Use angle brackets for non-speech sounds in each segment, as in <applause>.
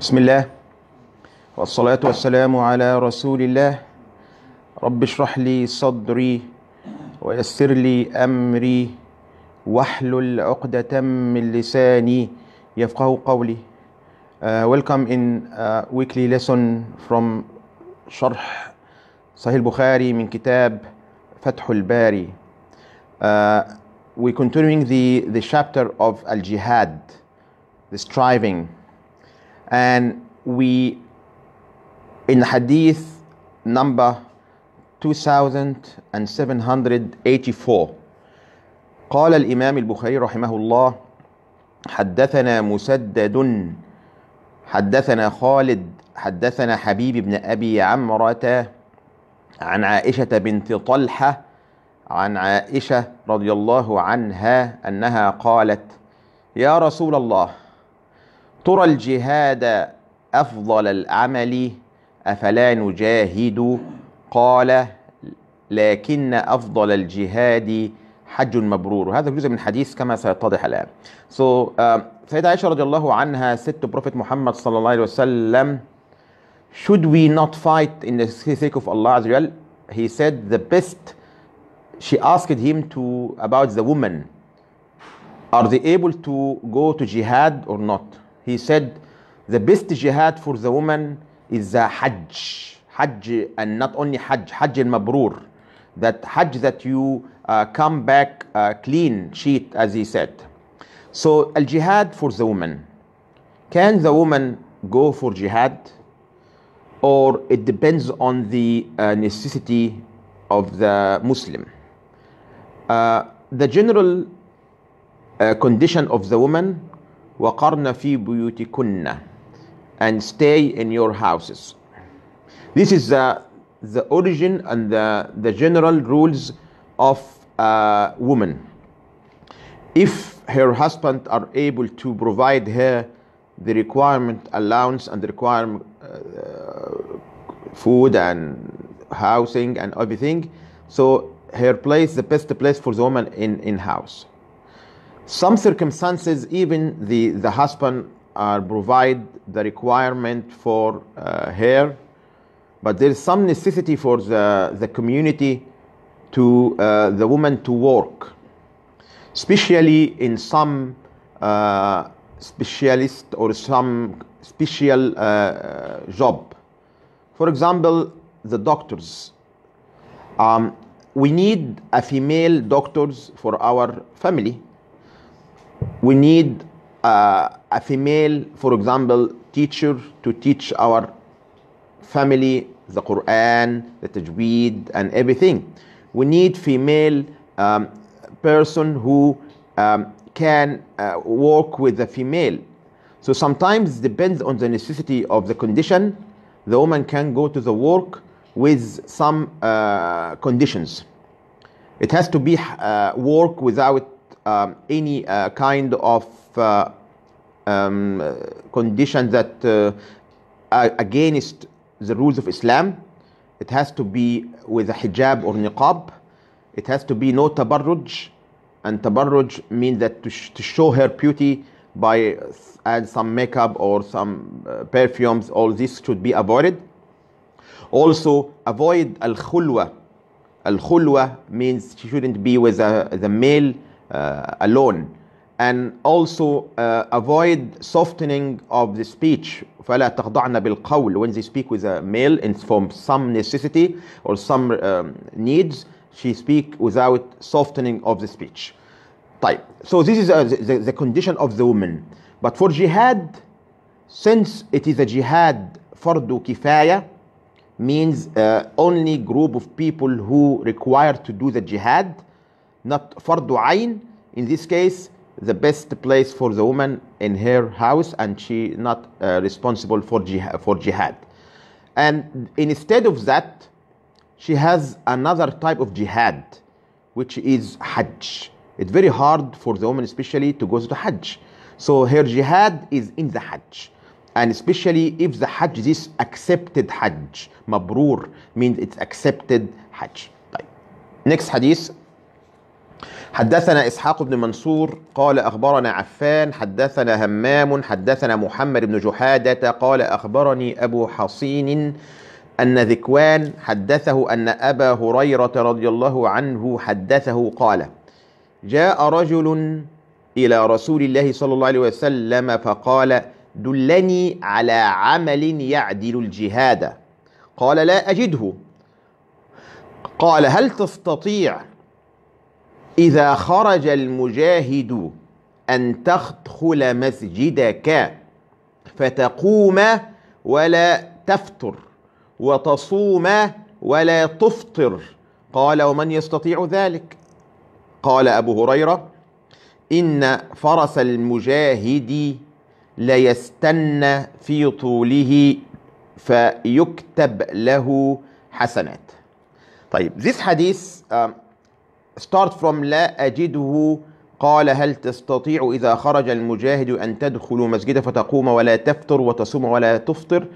بسم الله والصلاة والسلام على رسول الله رب اشرح لي صدري ويسر لي أمري واحلل عقدة من لساني يفقه قولي uh, Welcome in a uh, weekly lesson from شرح صحيح البخاري من كتاب فتح الباري uh, we're continuing the, the chapter of Al Jihad, the striving. And we, in Hadith number 2784, قال الإمام البخاري رحمه الله حدثنا مسدد حدثنا خالد حدثنا حبيب بن أبي عمرة عن عائشة بنت طلحة عن عائشه رضي الله عنها انها قالت يا رسول الله ترى الجهاد افضل العمل افلا نجاهد قال لكن افضل الجهاد حج مبرور هذا جزء من حديث كما سيتضح الان so uh, سيدة عائشة رضي الله عنها said to Prophet Muhammad صلى الله عليه وسلم should we not fight in the sake of Allah Azza he said the best she asked him to about the woman: are they able to go to jihad or not he said the best jihad for the woman is the hajj hajj and not only hajj hajj al-mabrur that hajj that you uh, come back uh, clean sheet as he said so al-jihad for the woman can the woman go for jihad or it depends on the uh, necessity of the muslim uh, the general uh, condition of the woman وَقَرْنَ فِي بُيُوتِكُنَّ and stay in your houses. This is the, uh, the origin and the, the general rules of a woman. If her husband are able to provide her the requirement allowance and the requirement uh, food and housing and everything, so her place the best place for the woman in, in house. Some circumstances, even the, the husband are provide the requirement for uh, her, but there is some necessity for the, the community to uh, the woman to work, especially in some uh, specialist or some special uh, job. For example, the doctors. Um, we need a female doctors for our family. We need uh, a female, for example, teacher to teach our family the Quran, the Tajweed, and everything. We need female um, person who um, can uh, work with the female. So sometimes depends on the necessity of the condition. The woman can go to the work with some uh, conditions. It has to be uh, work without um, any uh, kind of uh, um, condition that uh, are against the rules of Islam. It has to be with a hijab or niqab. It has to be no tabarruj, and tabarruj means that to, sh- to show her beauty by uh, add some makeup or some perfumes. All this should be avoided also, avoid al khulwa. Al khulwa means she shouldn't be with the male uh, alone. And also uh, avoid softening of the speech. When they speak with a male, and from some necessity or some um, needs, she speak without softening of the speech. Type. So this is uh, the, the condition of the woman. But for jihad, since it is a jihad fardu kifaya, means uh, only group of people who require to do the jihad, not fardu ayn. In this case, the best place for the woman in her house, and she not uh, responsible for jihad, for jihad. And instead of that, she has another type of jihad, which is hajj. It's very hard for the woman, especially, to go to hajj. So her jihad is in the hajj. and especially if the Hajj is accepted Hajj مبرور means it's accepted Hajj طيب next حديث حدثنا إسحاق بن منصور قال أخبرنا عفان حدثنا همام حدثنا محمد بن جحادة قال أخبرني أبو حصين أن ذكوان حدثه أن أبا هريرة رضي الله عنه حدثه قال جاء رجل إلى رسول الله صلى الله عليه وسلم فقال دلني على عمل يعدل الجهاد قال لا أجده قال هل تستطيع إذا خرج المجاهد أن تدخل مسجدك فتقوم ولا تفطر وتصوم ولا تفطر قال ومن يستطيع ذلك قال أبو هريرة إن فرس المجاهد ليستن في طوله فيكتب له حسنات طيب this حديث uh, start from لا أجده قال هل تستطيع إذا خرج المجاهد أن تدخل مسجد فتقوم ولا تفطر وتصوم ولا تفطر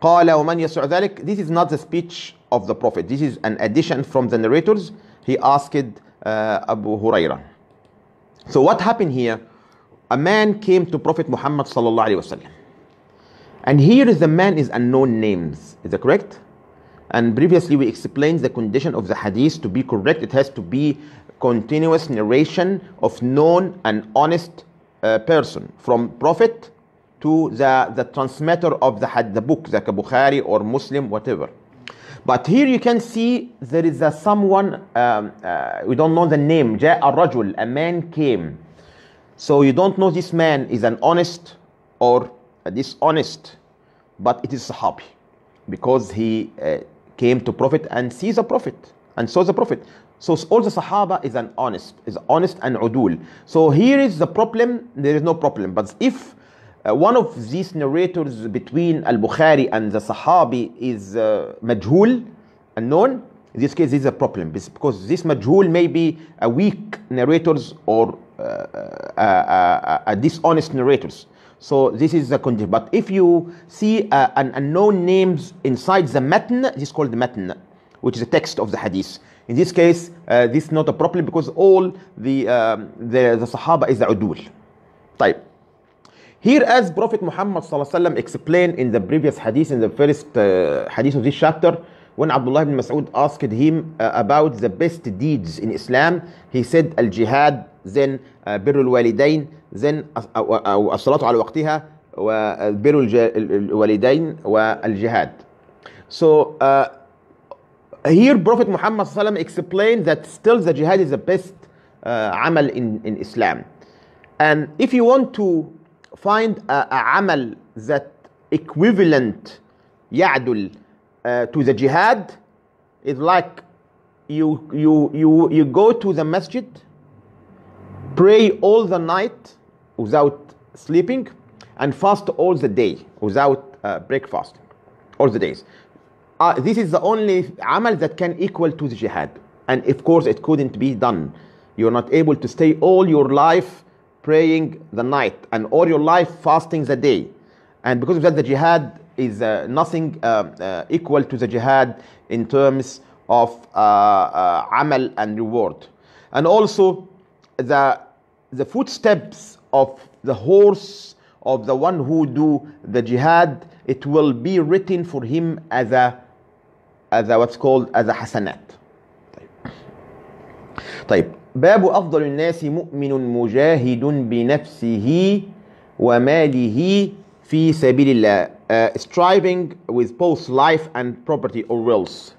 قال ومن يسع ذلك this is not the speech of the prophet this is an addition from the narrators he asked uh, Abu Huraira so what happened here a man came to Prophet Muhammad sallallahu alaihi wasallam. And here is the man is unknown names. Is that correct? And previously we explained the condition of the hadith to be correct. It has to be continuous narration of known and honest uh, person from prophet to the, the transmitter of the, had, the book, like Bukhari or Muslim, whatever. But here you can see there is a someone, um, uh, we don't know the name, جاء الرجل, a man came. So you don't know this man is an honest or a dishonest, but it is Sahabi because he uh, came to Prophet and sees a Prophet and saw the Prophet. So all the Sahaba is an honest, is honest and udul. So here is the problem. There is no problem. But if uh, one of these narrators between Al-Bukhari and the Sahabi is uh, majhul, unknown, in this case, is a problem because this majhul may be a weak narrators or uh, uh, uh, uh, dishonest narrators. So this is the condition. But if you see uh, an unknown names inside the matn, this is called the matn, which is the text of the hadith. In this case, uh, this is not a problem because all the, um, the, the Sahaba is the udul. Type. Here, as Prophet Muhammad explained in the previous hadith, in the first uh, hadith of this chapter, when Abdullah ibn Mas'ud asked him about the best deeds in Islam, he said, Al jihad زن بر الوالدين زن أو الصلاة على وقتها وبر الوالدين والجهاد So uh, here Prophet Muhammad sallam explained that still the jihad is the best uh, عمل in, in Islam. And if you want to find a, a عمل that equivalent يعدل uh, to the jihad, is like you, you, you, you go to the masjid Pray all the night without sleeping and fast all the day without uh, breakfast, all the days. Uh, this is the only amal that can equal to the jihad. And of course, it couldn't be done. You're not able to stay all your life praying the night and all your life fasting the day. And because of that, the jihad is uh, nothing uh, uh, equal to the jihad in terms of uh, amal and reward. And also, the, the footsteps of the horse of the one who do the jihad it will be written for him as a as a what's called as a حسنات طيب طيب باب أفضل الناس مؤمن مجاهد بنفسه وماله في سبيل الله uh, striving with both life and property or wealth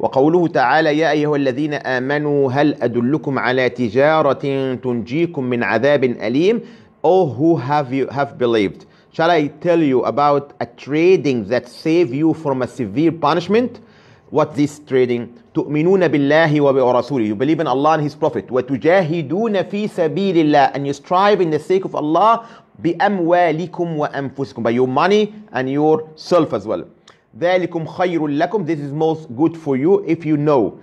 وقوله تعالى يا أيها الذين آمنوا هل أدلكم على تجارة تنجيكم من عذاب أليم Oh who have you have believed Shall I tell you about a trading that save you from a severe punishment? What this trading? تؤمنون بالله وبرسوله You believe in Allah and His Prophet وتجاهدون في سبيل الله And you strive in the sake of Allah بأموالكم وأنفسكم By your money and yourself as well ذَلِكُمْ خَيْرٌ لَكُمْ This is most good for you if you know.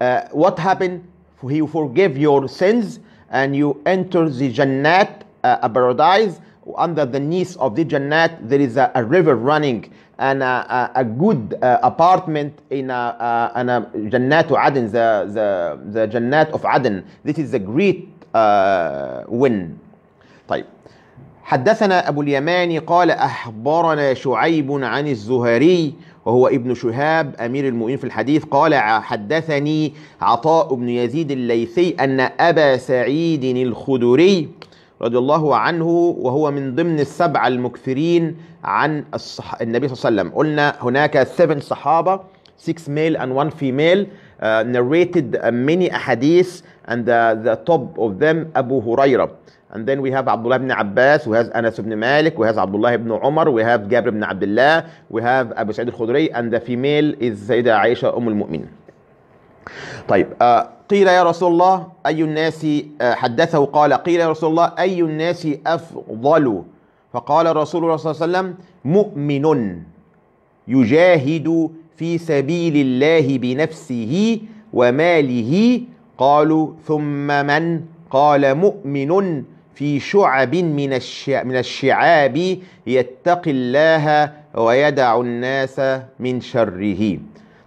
Uh, what happened? He forgive your sins and you enter the Jannat, uh, a paradise. Under the knees of the Jannat, there is a, a river running and a, a, a good uh, apartment in a, a, a Jannat Aden, the, the, the Jannat of Aden. This is a great uh, win. طيب حدثنا أبو اليمان قال أحبرنا شعيب عن الزهري وهو ابن شهاب أمير المؤمنين في الحديث قال حدثني عطاء بن يزيد الليثي أن أبا سعيد الخدري رضي الله عنه وهو من ضمن السبعة المكثرين عن الصح... النبي صلى الله عليه وسلم قلنا هناك 7 صحابة 6 male and 1 female uh, narrated many أحاديث and the, آه، the top of them أبو هريرة And then we have Abdullah ibn Abbas, we have Anas ibn Malik, we have Abdullah ibn Umar, we have Jabir ibn Abdullah, we have Abu Sa'id al-Khudri, and the female is Sayyidah Aisha Umm al mumin طيب قيل يا رسول الله أي الناس حدثه قال قيل يا رسول الله أي الناس أفضل فقال الرسول صلى الله عليه وسلم مؤمن يجاهد في سبيل الله بنفسه وماله قالوا ثم من قال مؤمن في شعب من من الشعاب يتقي الله ويدع الناس من شره.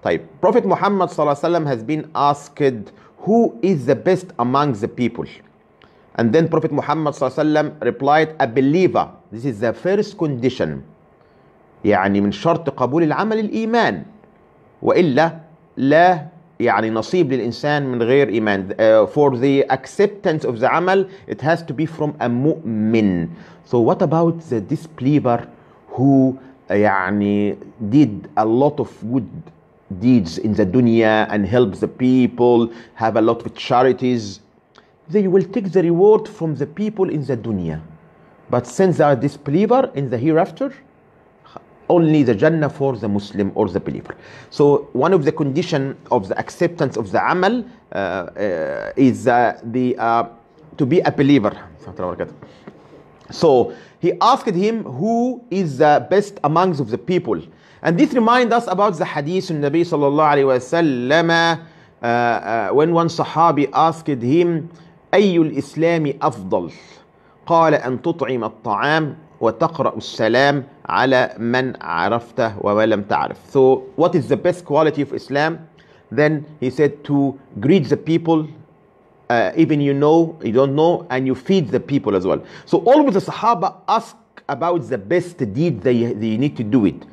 طيب Prophet Muhammad صلى الله عليه وسلم has been asked who is the best among the people. And then Prophet Muhammad صلى الله عليه وسلم replied a believer. This is the first condition. يعني من شرط قبول العمل الإيمان وإلا لا يعني نصيب للإنسان من غير إيمان uh, for the acceptance of the عمل it has to be from a مؤمن so what about the disbeliever who يعني did a lot of good deeds in the dunya and helped the people have a lot of charities they will take the reward from the people in the dunya but since they are disbeliever in the hereafter only the Jannah for the Muslim or the believer. So one of the condition of the acceptance of the amal uh, uh, is uh, the to be a believer. So he asked him who is the best amongst of the people. And this reminds us about the hadith of Nabi sallallahu alayhi wa sallam when one sahabi asked him أي الإسلام أفضل قال أن تطعم الطعام وتقرأ السلام على من عرفته ولم تعرف. So what is the best quality of Islam? Then he said to greet the people uh, even you know, you don't know, and you feed the people as well. So always the Sahaba ask about the best deed they, they need to do it.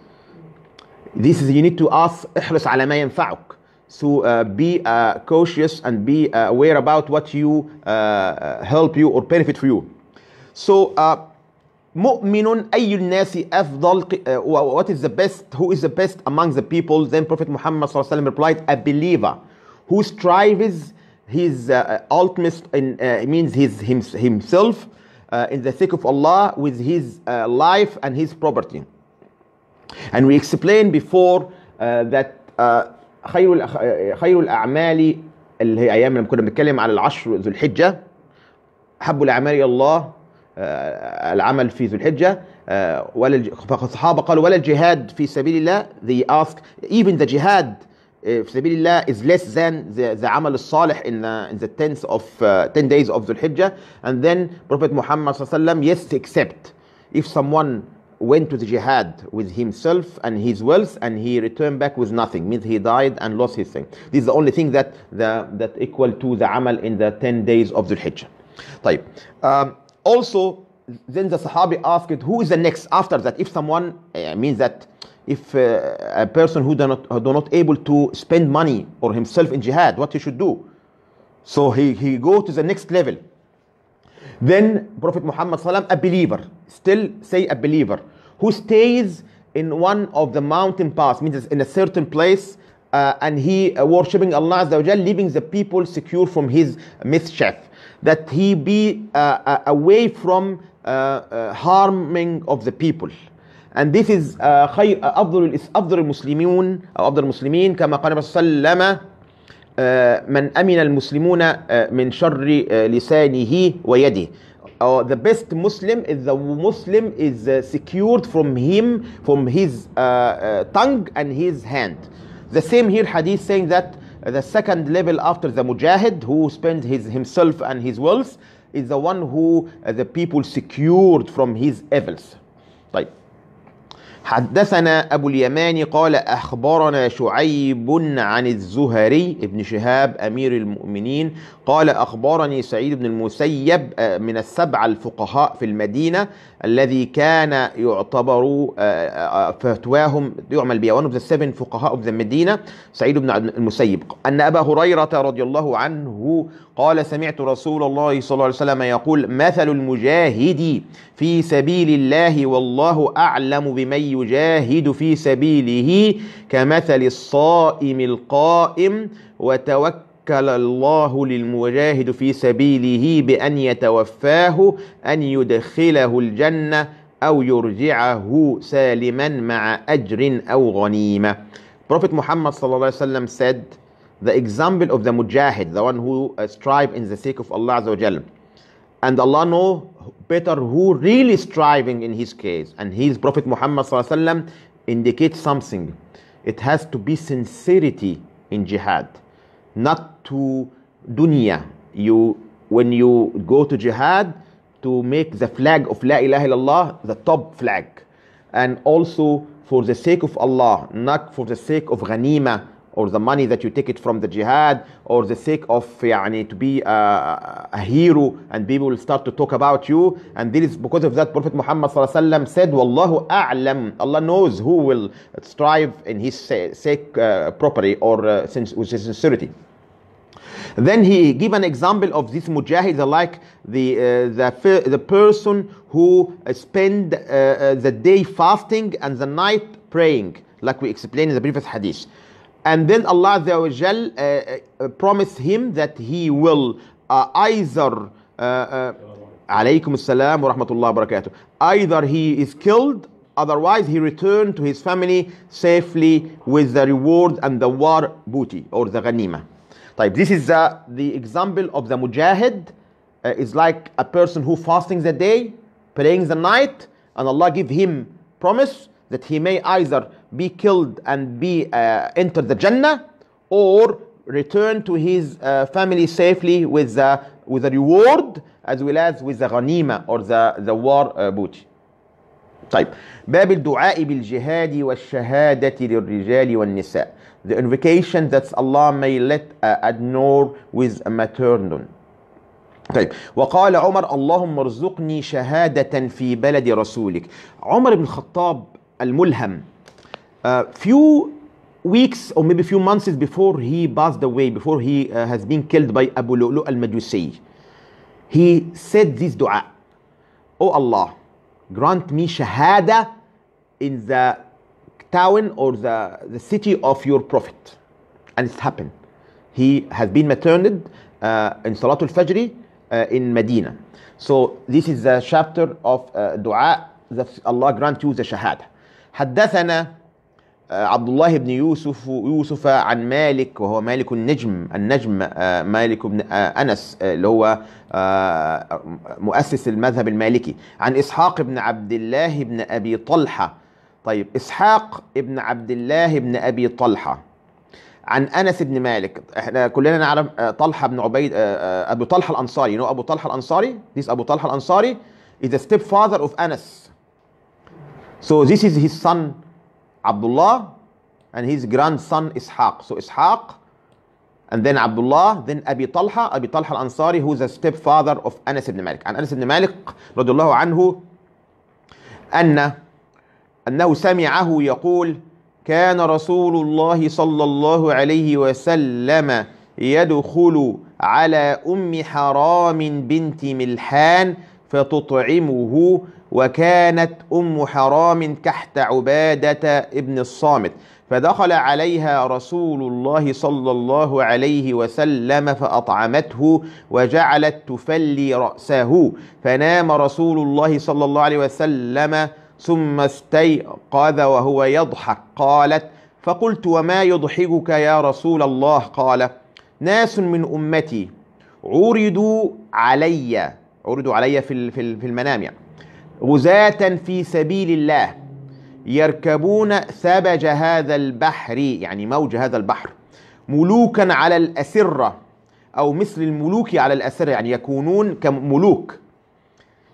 This is you need to ask احرص على ما ينفعك. So uh, be uh, cautious and be aware about what you help you or benefit for you. So مؤمن أي الناس أفضل what is the best who is the best among the people then Prophet Muhammad صلى الله عليه وسلم replied a believer who strives his uh, ultimate in, uh, means his himself uh, in the sake of Allah with his uh, life and his property and we explained before uh, that uh, خير خير الأعمال اللي هي أيام لما كنا بنتكلم على العشر ذو الحجة حب الأعمال إلى الله العمل في ذو الحجة ولا فالصحابة قالوا ولا الجهاد في سبيل الله they ask even the jihad في سبيل الله is less than the, the عمل الصالح in, the, in the 10 of uh, ten days of ذو الحجة and then Prophet Muhammad صلى الله عليه وسلم yes except if someone went to the jihad with himself and his wealth and he returned back with nothing means he died and lost his thing this is the only thing that the, that equal to the عمل in the 10 days of ذو الحجة طيب um, Also, then the Sahabi asked, who is the next after that? If someone, eh, means that if uh, a person who do not, who do not able to spend money or himself in jihad, what he should do? So he, he go to the next level. Then Prophet Muhammad Sallam, a believer, still say a believer, who stays in one of the mountain pass, means in a certain place, uh, and he uh, worshipping Allah, leaving the people secure from his mischief that he be uh, uh away from uh, uh, harming of the people and this is خير أفضل أفضل المسلمين أو أفضل المسلمين كما قال النبي صلى الله عليه وسلم من أمن المسلمون من شر لسانه ويده or the best Muslim is the Muslim is uh, secured from him, from his uh, uh, tongue and his hand. The same here hadith saying that the second level after the mujahid who spends his, himself and his wealth is the one who uh, the people secured from his evils. طيب حدثنا أبو اليمان قال أخبرنا شعيب عن الزهري ابن شهاب أمير المؤمنين قال أخبرني سعيد بن المسيب آه، من السبع الفقهاء في المدينة الذي كان يعتبر آه، آه، فتواهم يعمل بها one of the seven فقهاء في المدينة سعيد بن المسيب أن أبا هريرة رضي الله عنه قال سمعت رسول الله صلى الله عليه وسلم يقول مثل المجاهد في سبيل الله والله أعلم بمن يجاهد في سبيله كمثل الصائم القائم وتوكل الله للمجاهد في سبيله بأن يتوفاه أن يدخله الجنة أو يرجعه سالما مع أجر أو غنيمة Prophet Muhammad صلى الله عليه وسلم said, The example of the mujahid, the one who uh, strive in the sake of Allah عز وجل And Allah know better who really striving in his case. And his Prophet Muhammad indicates something. It has to be sincerity in jihad, not to dunya. You when you go to jihad to make the flag of La ilaha illallah the top flag. And also for the sake of Allah, not for the sake of ghanima or the money that you take it from the jihad or the sake of يعني, to be a, a hero and people will start to talk about you and this is because of that Prophet Muhammad وسلم, said Wallahu a'lam Allah knows who will strive in his sake uh, properly or uh, since, with sincerity then he give an example of this mujahid like the, uh, the, the person who spend uh, uh, the day fasting and the night praying like we explained in the previous hadith and then Allah Azza wa uh, uh, uh, promised him that he will either alaykum assalam wa rahmatullah barakatuh. Either he is killed, otherwise he returned to his family safely with the reward and the war booty or the ghanima. Type. This is the, the example of the mujahid. Uh, is like a person who fasting the day, praying the night, and Allah give him promise that he may either be killed and be uh, enter the Jannah or return to his uh, family safely with the, with the reward as well as with the ghanima or the, the war uh, booty. طيب باب الدعاء بالجهاد والشهادة للرجال والنساء the invocation that Allah may let uh, adore with maternal طيب وقال عمر اللهم ارزقني شهادة في بلد رسولك عمر بن الخطاب الملهم Uh, few weeks or maybe few months before he passed away, before he uh, has been killed by Abu Lu'lu al-Majusi, he said this dua, Oh Allah, grant me shahada in the town or the, the city of your prophet. And it's happened. He has been materned uh, in Salatul Fajr uh, in Medina. So this is the chapter of uh, dua that Allah grant you the shahada. حدثنا آه، عبد الله بن يوسف يوسف عن مالك وهو مالك النجم النجم آه، مالك بن آه، انس اللي هو مؤسس المذهب المالكي عن اسحاق بن عبد الله بن ابي طلحه طيب اسحاق بن عبد الله بن ابي طلحه عن انس بن مالك احنا كلنا نعرف طلحه بن عبيد ابو طلحه الانصاري نو ابو طلحه الانصاري ليس ابو طلحه الانصاري is the stepfather of انس so this is his son Abdullah and his grandson Ishaq. So Ishaq and then Abdullah, then Abi Talha, Abi Talha al-Ansari who is the stepfather of Anas ibn Malik. And Anas ibn Malik رضي الله عنه أن أنه سمعه يقول كان رسول الله صلى الله عليه وسلم يدخل على أم حرام بنت ملحان فتطعمه وكانت أم حرام تحت عبادة ابن الصامت فدخل عليها رسول الله صلى الله عليه وسلم فأطعمته وجعلت تفلي رأسه فنام رسول الله صلى الله عليه وسلم ثم استيقظ وهو يضحك قالت فقلت وما يضحكك يا رسول الله قال ناس من أمتي عرضوا علي عرضوا علي في المنام يعني غزاة في سبيل الله يركبون ثبج هذا البحر يعني موج هذا البحر ملوكا على الأسرة أو مثل الملوك على الأسرة يعني يكونون كملوك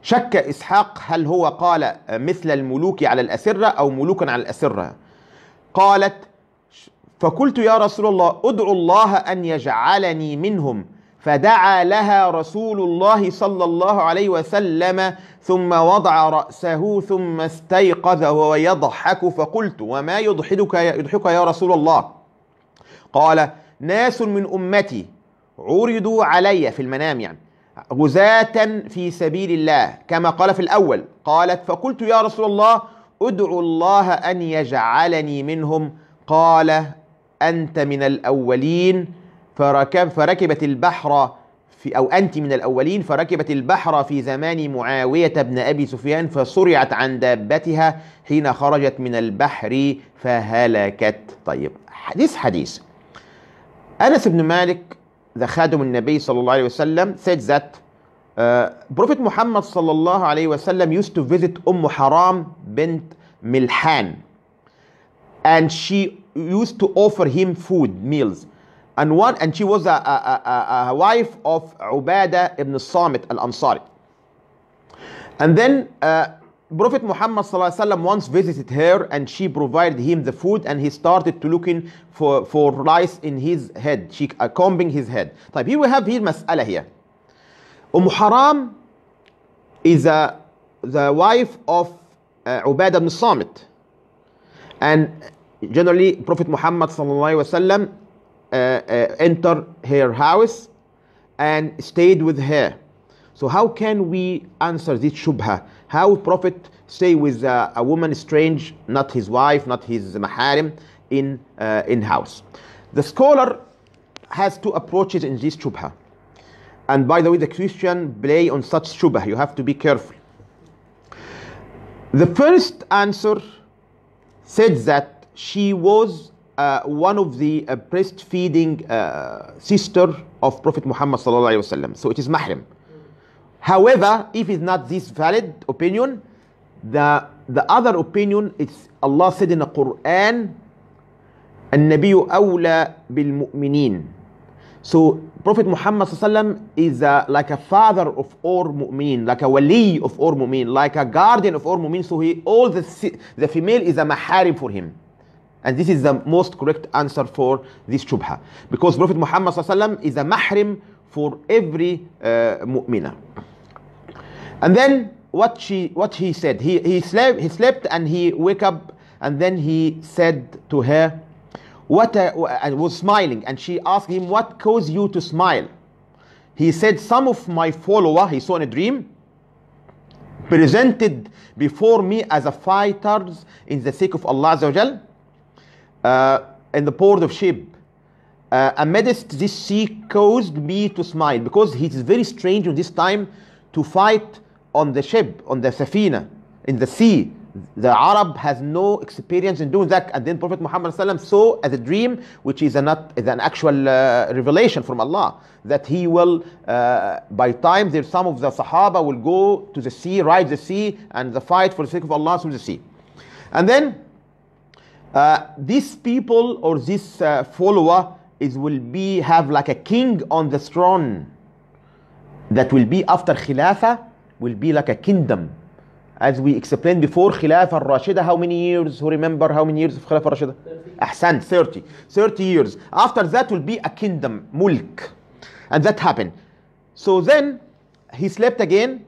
شك إسحاق هل هو قال مثل الملوك على الأسرة أو ملوكا على الأسرة قالت فقلت يا رسول الله ادعو الله أن يجعلني منهم فدعا لها رسول الله صلى الله عليه وسلم ثم وضع رأسه ثم استيقظ وهو يضحك فقلت وما يضحكك يضحك يا رسول الله قال ناس من أمتي عرضوا علي في المنام يعني غزاة في سبيل الله كما قال في الأول قالت فقلت يا رسول الله ادعو الله أن يجعلني منهم قال أنت من الأولين فركب فركبت البحر في أو أنت من الأولين فركبت البحر في زمان معاوية بن أبي سفيان فصرعت عن دابتها حين خرجت من البحر فهلكت طيب حديث حديث أنس بن مالك ذا خادم النبي صلى الله عليه وسلم said that uh, Prophet Muhammad صلى الله عليه وسلم used to visit ام حرام بنت ملحان and she used to offer him food, meals and one and she was a, a, a, a wife of Ubadah ibn Samit al-Ansari. And then uh, Prophet Muhammad once visited her and she provided him the food and he started to looking for, for rice in his head, she, uh, combing his head. طيب here we have here mas'ala here. Umm Haram is a the wife of uh, Ubadah ibn Samit. And generally Prophet Muhammad uh, uh, enter her house and stayed with her. So how can we answer this shubha? How Prophet stay with a, uh, a woman strange, not his wife, not his maharim, in uh, in house? The scholar has two approaches in this shubha. And by the way, the Christian play on such shubha. You have to be careful. The first answer said that she was uh, one of the uh, breastfeeding uh, sister of Prophet Muhammad So it is mahram. However, if it's not this valid opinion, the the other opinion is Allah said in the Quran, "النبي أولى بالمؤمنين." bil So Prophet Muhammad is uh, like a father of all mu'min, like a wali of all mu'min, like a guardian of all mu'min. So he all the the female is a maharim for him. And this is the most correct answer for this shubha. Because Prophet Muhammad is a mahrim for every uh, mu'mina. And then what, she, what he said, he, he, slept, he slept and he wake up and then he said to her, what a, and was smiling and she asked him, what caused you to smile? He said, some of my follower, he saw in a dream, presented before me as a fighters in the sake of Allah Azza uh, in the port of ship. Uh, amidst this sea caused me to smile because it is very strange in this time to fight on the ship, on the safina, in the sea. The Arab has no experience in doing that. And then Prophet Muhammad saw as a dream, which is, a not, is an actual uh, revelation from Allah, that he will, uh, by time, there some of the Sahaba will go to the sea, ride the sea, and the fight for the sake of Allah through the sea. And then uh, these people or this uh, follower is will be have like a king on the throne that will be after khilafa will be like a kingdom as we explained before khilafa al-rashida how many years who remember how many years of khilafa al-rashida ahsan 30 30 years after that will be a kingdom mulk and that happened so then he slept again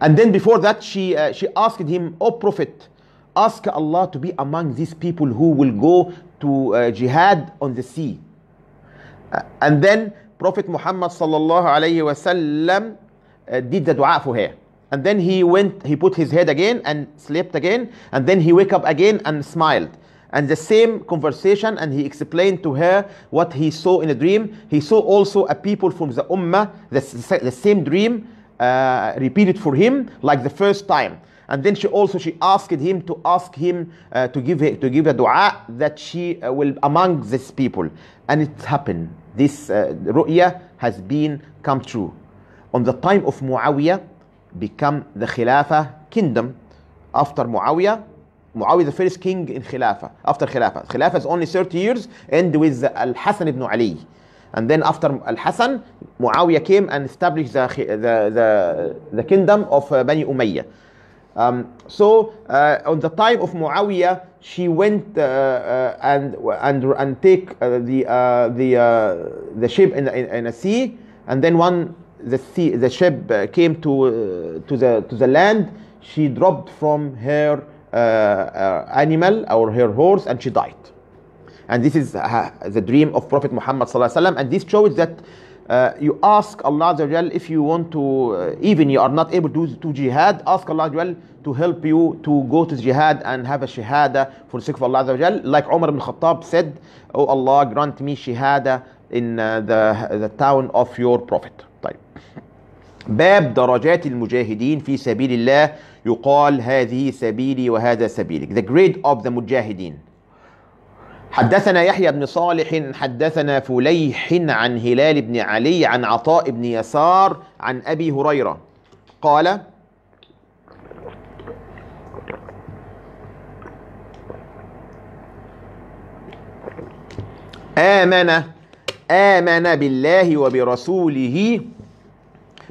and then before that she uh, she asked him oh prophet Ask Allah to be among these people who will go to uh, jihad on the sea. Uh, and then Prophet Muhammad sallallahu alayhi wasallam uh, did the dua for her. And then he went, he put his head again and slept again. And then he wake up again and smiled. And the same conversation, and he explained to her what he saw in a dream. He saw also a people from the Ummah, the, the same dream uh, repeated for him like the first time. And then she also she asked him to ask him uh, to give to give a dua that she uh, will among these people, and it happened. This uh, ru'ya has been come true. On the time of Muawiyah, become the Khilafah kingdom. After Muawiyah, Muawiyah the first king in Khilafah. After Khilafah, Khilafah is only 30 years, end with Al Hassan ibn Ali. And then after Al-Hasan, Muawiyah came and established the, the, the, the kingdom of uh, Bani Umayyah. Um, so uh, on the time of Muawiyah, she went uh, uh, and and and take uh, the uh, the uh, the ship in, in, in a sea, and then one the sea the ship came to to the to the land. She dropped from her animal or her horse, and she died. And this is the dream of Prophet Muhammad sallallahu alaihi wasallam, and this shows that Uh, you ask Allah Jal if you want to, uh, even you are not able to do to jihad, ask Allah Jal to help you to go to jihad and have a shahada for the sake of Allah Jal. Like Umar ibn Khattab said, Oh Allah, grant me shahada in uh, the, the town of your prophet. طيب. باب درجات المجاهدين في سبيل الله يقال هذه سبيلي وهذا سبيلك. The grade of the mujahideen. حدثنا يحيى بن صالح حدثنا فليح عن هلال بن علي عن عطاء بن يسار عن أبي هريرة قال آمن آمن بالله وبرسوله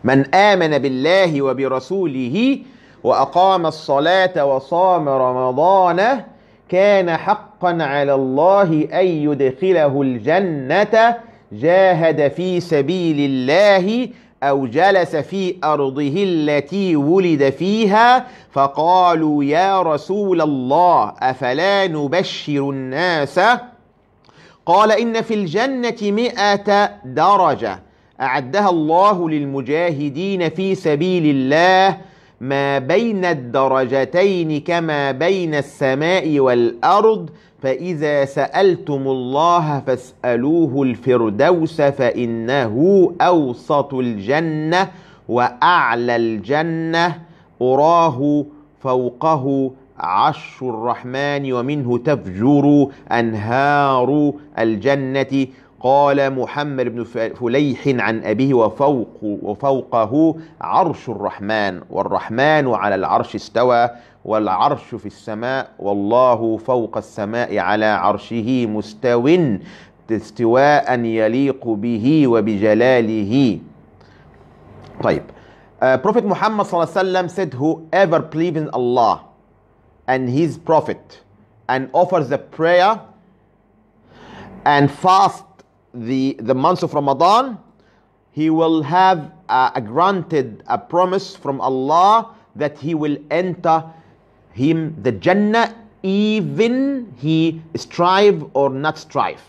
من آمن بالله وبرسوله وأقام الصلاة وصام رمضان كان حقا على الله أن يدخله الجنة جاهد في سبيل الله أو جلس في أرضه التي ولد فيها فقالوا يا رسول الله أفلا نبشر الناس قال إن في الجنة مئة درجة أعدها الله للمجاهدين في سبيل الله ما بين الدرجتين كما بين السماء والأرض فإذا سألتم الله فاسألوه الفردوس فإنه أوسط الجنة وأعلى الجنة أراه فوقه عرش الرحمن ومنه تفجر أنهار الجنة قال محمد بن فليح عن أبيه وفوق وفوقه عرش الرحمن والرحمن على العرش استوى والعرش في السماء والله فوق السماء على عرشه مستو استواء يليق به وبجلاله طيب uh, Prophet Muhammad صلى الله عليه وسلم said whoever believes in Allah and his prophet and offers the prayer and fast the, the months of Ramadan, he will have a, a granted a promise from Allah that he will enter him the Jannah even he strive or not strive.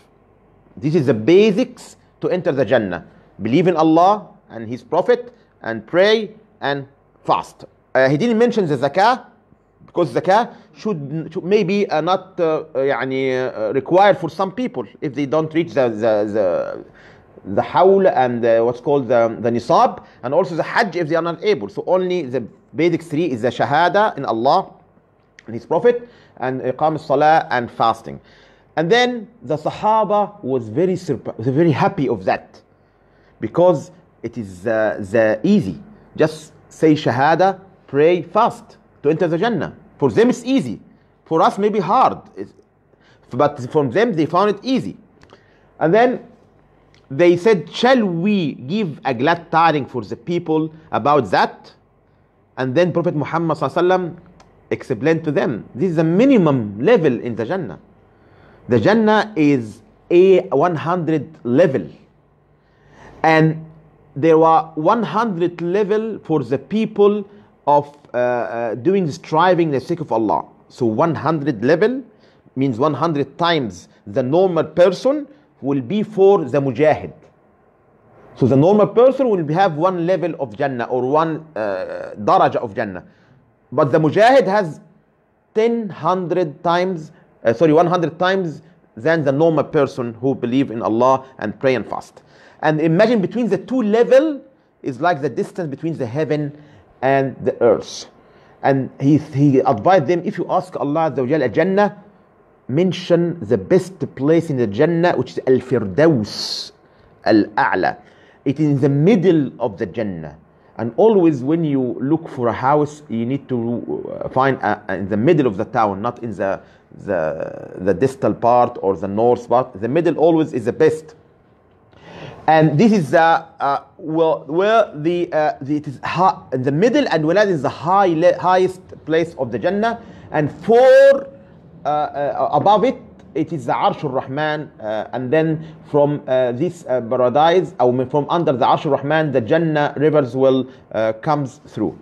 This is the basics to enter the Jannah. Believe in Allah and His Prophet and pray and fast. Uh, he didn't mention the zakah because zakah should, should maybe uh, not uh, يعني, uh, uh, required for some people if they don't reach the the the, the hawl and the, uh, what's called the, the nisab and also the hajj if they are not able so only the basic three is the shahada in Allah and his prophet and iqam salah and fasting and then the sahaba was very very happy of that because it is uh, the easy just say shahada pray fast to enter the Jannah. For them it's easy. For us maybe hard. It's, but for them they found it easy. And then they said, Shall we give a glad tiding for the people about that? And then Prophet Muhammad explained to them, This is the minimum level in the Jannah. The Jannah is a 100 level. And there were 100 level for the people of uh, uh, doing striving the sake of Allah. So 100 level means 100 times the normal person will be for the mujahid. So the normal person will have one level of Jannah or one uh, daraja of Jannah. But the mujahid has 10 hundred times, uh, sorry, 100 times than the normal person who believe in Allah and pray and fast. And imagine between the two level is like the distance between the heaven and the earth. And he, he advised them if you ask Allah the Jannah, mention the best place in the Jannah, which is Al Firdaus Al A'la. It is in the middle of the Jannah. And always, when you look for a house, you need to uh, find a, uh, a, in the middle of the town, not in the, the, the distal part or the north part. The middle always is the best. And this is the uh, well, where the, uh, the it is high, the middle and wilad is the high, highest place of the Jannah, and four uh, uh above it it is the Arshul Rahman, uh, and then from uh, this paradise, or from under the Arshul Rahman, the Jannah rivers will comes through.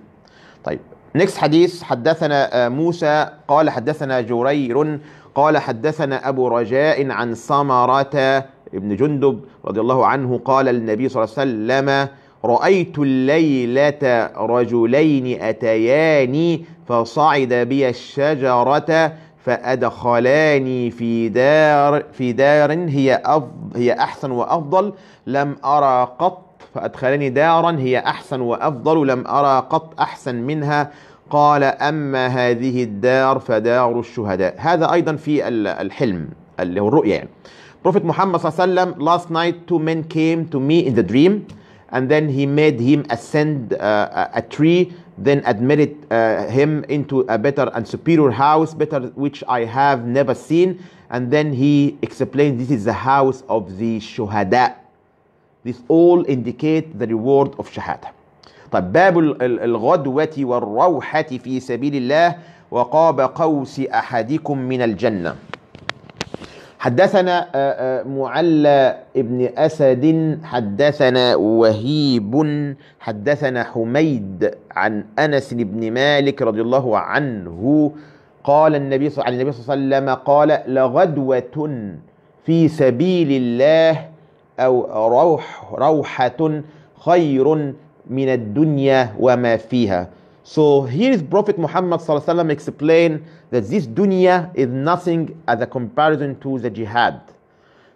طيب. Next hadith, حدثنا موسى قال حدثنا جرير قال حدثنا أبو رجاء عن سمرة ابن جندب رضي الله عنه قال النبي صلى الله عليه وسلم رأيت الليلة رجلين أتياني فصعد بي الشجرة فأدخلاني في دار في دار هي هي أحسن وأفضل لم أرى قط فأدخلني دارا هي أحسن وأفضل لم أرى قط أحسن منها قال أما هذه الدار فدار الشهداء هذا أيضا في الحلم اللي هو الرؤيا يعني Prophet Muhammad sallam, last night two men came to me in the dream and then he made him ascend uh, a tree then admitted uh, him into a better and superior house better which i have never seen and then he explained this is the house of the shuhada this all indicate the reward of shahada طب باب الغدوة والروحة في سبيل الله وقاب قوس أحدكم من الجنة حدثنا آه، آه، معلى ابن أسد حدثنا وهيب حدثنا حميد عن أنس بن مالك رضي الله عنه قال النبي صلى الله عليه وسلم قال لغدوة في سبيل الله أو روح روحة خير من الدنيا وما فيها So here is Prophet Muhammad explain that this dunya is nothing as a comparison to the jihad.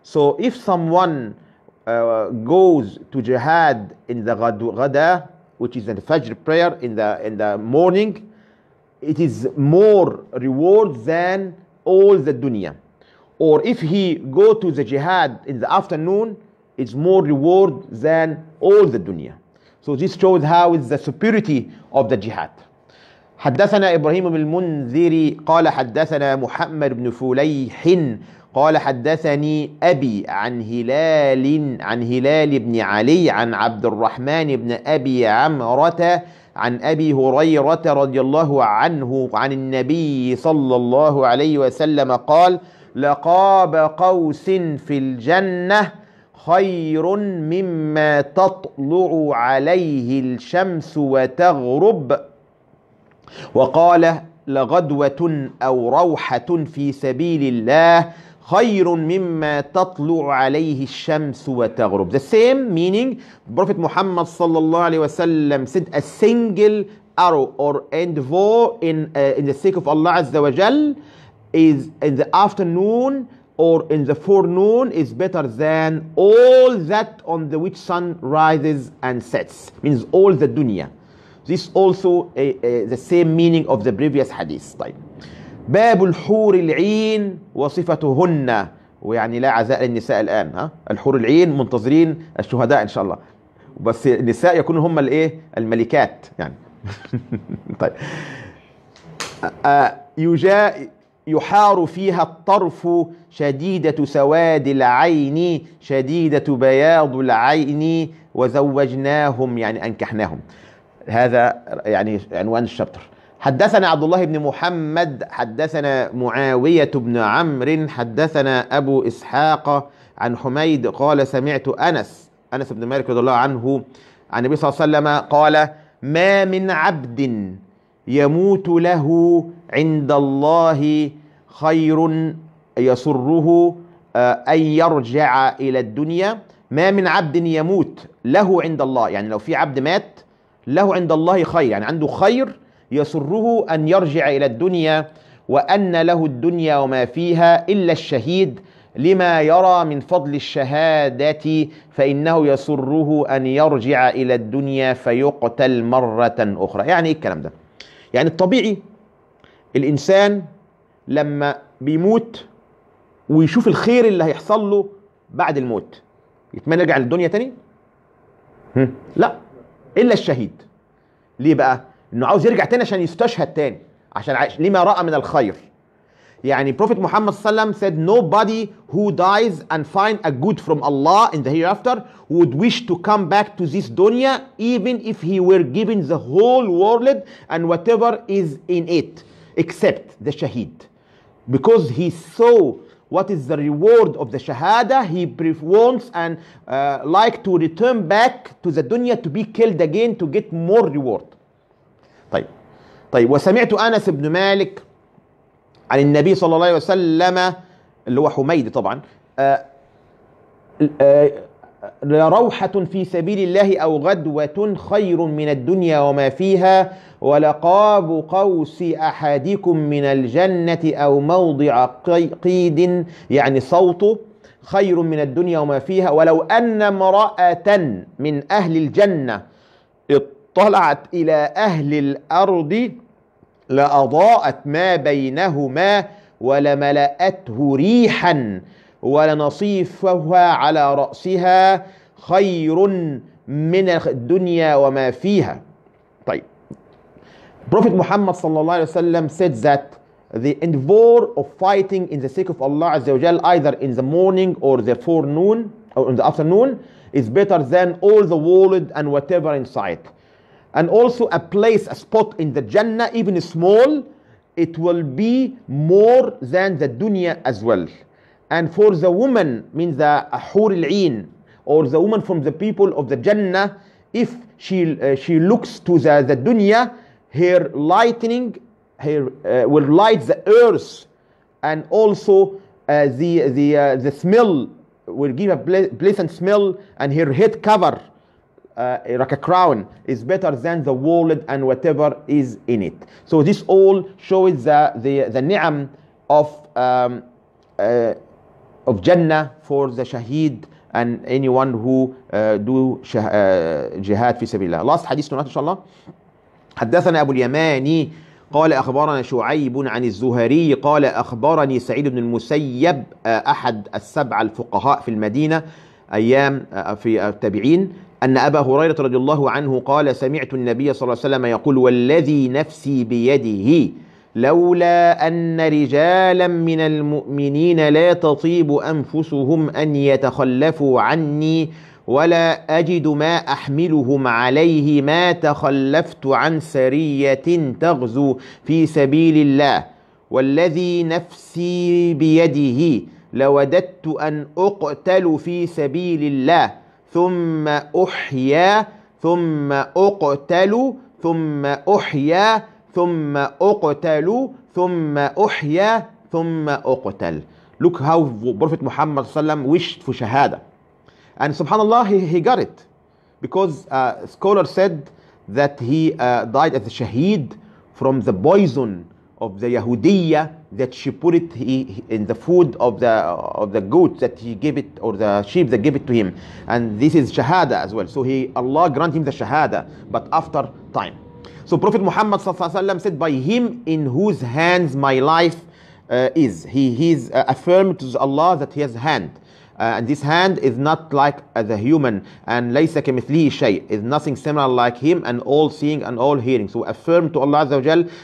So if someone uh, goes to jihad in the ghada, which is the fajr prayer in the in the morning, it is more reward than all the dunya. Or if he go to the jihad in the afternoon, it's more reward than all the dunya. So this shows how is the superiority of the jihad. حدثنا إبراهيم بن المنذري قال حدثنا محمد بن فليح قال حدثني أبي عن هلال عن هلال بن علي عن عبد الرحمن بن أبي عمرة عن أبي هريرة رضي الله عنه عن النبي صلى الله عليه وسلم قال لقاب قوس في الجنة خير مما تطلع عليه الشمس وتغرب وقال لغدوة أو روحة في سبيل الله خير مما تطلع عليه الشمس وتغرب. The same meaning Prophet Muhammad صلى الله عليه وسلم said a single arrow or end endeavor in, uh, in the sake of Allah عز وجل is in the afternoon or in the forenoon is better than all that on the which sun rises and sets means all the dunya this also a, a, the same meaning of the previous hadith طيب باب الحور العين وصفتهن ويعني لا عزاء للنساء الان ها الحور العين منتظرين الشهداء ان شاء الله بس النساء يكون هم الايه الملكات يعني <laughs> طيب آه يجا يحار فيها الطرف شديدة سواد العين شديدة بياض العين وزوجناهم يعني أنكحناهم هذا يعني عنوان الشابتر حدثنا عبد الله بن محمد حدثنا معاوية بن عمرو حدثنا أبو إسحاق عن حميد قال سمعت أنس أنس بن مالك رضي الله عنه عن النبي صلى الله عليه وسلم قال ما من عبد يموت له عند الله خير يسره آه، أن يرجع إلى الدنيا ما من عبد يموت له عند الله يعني لو في عبد مات له عند الله خير يعني عنده خير يسره أن يرجع إلى الدنيا وأن له الدنيا وما فيها إلا الشهيد لما يرى من فضل الشهادة فإنه يسره أن يرجع إلى الدنيا فيقتل مرة أخرى يعني إيه الكلام ده؟ يعني الطبيعي الإنسان لما بيموت ويشوف الخير اللي هيحصل له بعد الموت يتمنى يرجع للدنيا تاني؟ لا الا الشهيد ليه بقى؟ انه عاوز يرجع تاني عشان يستشهد تاني عشان عايش. لما راى من الخير يعني بروفيت محمد صلى الله عليه وسلم said nobody who dies and find a good from Allah in the hereafter would wish to come back to this dunya even if he were given the whole world and whatever is in it except the shaheed because he saw what is the reward of the shahada he wants and uh, like to return back to the dunya to be killed again to get more reward طيب طيب وسمعت انس بن مالك عن النبي صلى الله عليه وسلم اللي هو حميدي طبعا آآ لروحة في سبيل الله أو غدوة خير من الدنيا وما فيها ولقاب قوس أحدكم من الجنة أو موضع قيد يعني صوته خير من الدنيا وما فيها ولو أن امرأة من أهل الجنة اطلعت إلى أهل الأرض لأضاءت ما بينهما ولملأته ريحا ولنصيفها على رأسها خير من الدنيا وما فيها طيب Prophet Muhammad صلى الله عليه وسلم said that the endeavor of fighting in the sake of Allah Azza wa Jal, either in the morning or the forenoon or in the afternoon, is better than all the world and whatever inside. And also a place, a spot in the Jannah, even small, it will be more than the dunya as well. And for the woman, means the Hur al-Ain, or the woman from the people of the Jannah, if she, uh, she looks to the, the dunya, her lightning her, uh, will light the earth, and also uh, the, the, uh, the smell will give a pleasant smell, and her head cover, uh, like a crown, is better than the wallet and whatever is in it. So this all shows the, the, the ni'am of um, uh, of Jannah for the shaheed and anyone who uh, do shah, uh, jihad في سبيل الله last حديث tonight إن شاء الله حدثنا أبو اليماني قال أخبرنا شعيب عن الزهري قال أخبرني سعيد بن المسيب آه، أحد السبع الفقهاء في المدينة أيام آه، في التابعين أن أبا هريرة رضي الله عنه قال سمعت النبي صلى الله عليه وسلم يقول والذي نفسي بيده لولا أن رجالا من المؤمنين لا تطيب أنفسهم أن يتخلفوا عني ولا أجد ما أحملهم عليه ما تخلفت عن سرية تغزو في سبيل الله والذي نفسي بيده لوددت أن أقتل في سبيل الله ثم أحيا ثم أقتل ثم أحيا ثم أقتل ثم أحيا ثم أقتل Look how Prophet Muhammad وسلم wished for shahada. And subhanAllah, he, he got it. Because a scholar said that he uh, died as a shaheed from the poison of the Yahudiya that she put it in the food of the of the goat that he gave it or the sheep that gave it to him and this is shahada as well so he Allah grant him the shahada but after time So Prophet Muhammad said, By him in whose hands my life uh, is. He, he's is uh, affirmed to Allah that he has hand. Uh, and this hand is not like uh, the human and laysa kamithlihi شَيْءِ is nothing similar like him and all seeing and all hearing so affirm to Allah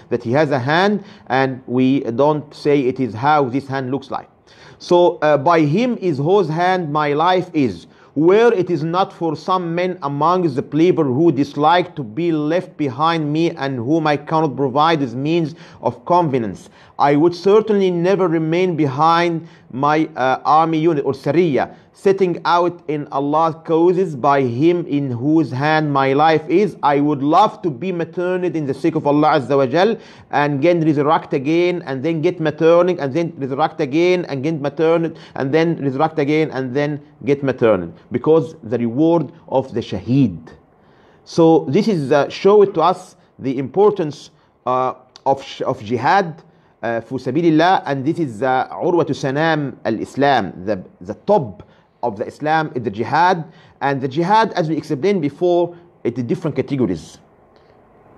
that he has a hand and we don't say it is how this hand looks like so uh, by him is whose hand my life is where it is not for some men among the people who dislike to be left behind me and whom I cannot provide as means of convenience. I would certainly never remain behind my uh, army unit or Sariya, setting out in Allah's causes by Him in whose hand my life is. I would love to be maternal in the sake of Allah Azza wa Jal and get resurrect again and then get maternal and then resurrect again and get maternal and then resurrect again and then get maternal because the reward of the Shaheed. So this is uh, show it to us the importance uh, of, of jihad uh, for sabilillah, and this is the urwatu sanam islam the, the top of the Islam is the jihad, and the jihad, as we explained before, it is different categories.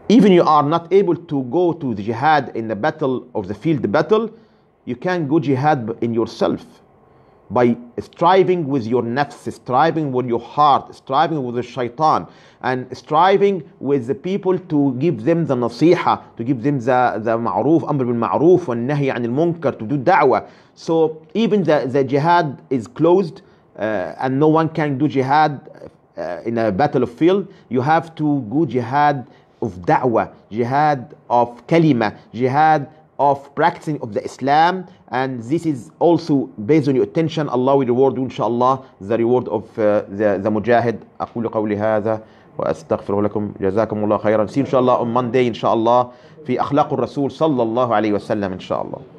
Even you are not able to go to the jihad in the battle of the field battle, you can go jihad in yourself by striving with your nafs, striving with your heart, striving with the shaitan, and striving with the people to give them the nasihah, to give them the, the ma'roof, amr bil ma'roof, and nahi munkar, to do da'wah. So even the, the jihad is closed, uh, and no one can do jihad uh, in a battlefield. You have to go jihad of da'wah, jihad of kalima, jihad of practicing of the Islam and this is also based on your attention Allah will reward you inshallah the reward of uh, the, the mujahid أقول قولي هذا وأستغفر لكم جزاكم الله خيرا see inshallah on Monday inshallah في أخلاق الرسول صلى الله عليه وسلم inshallah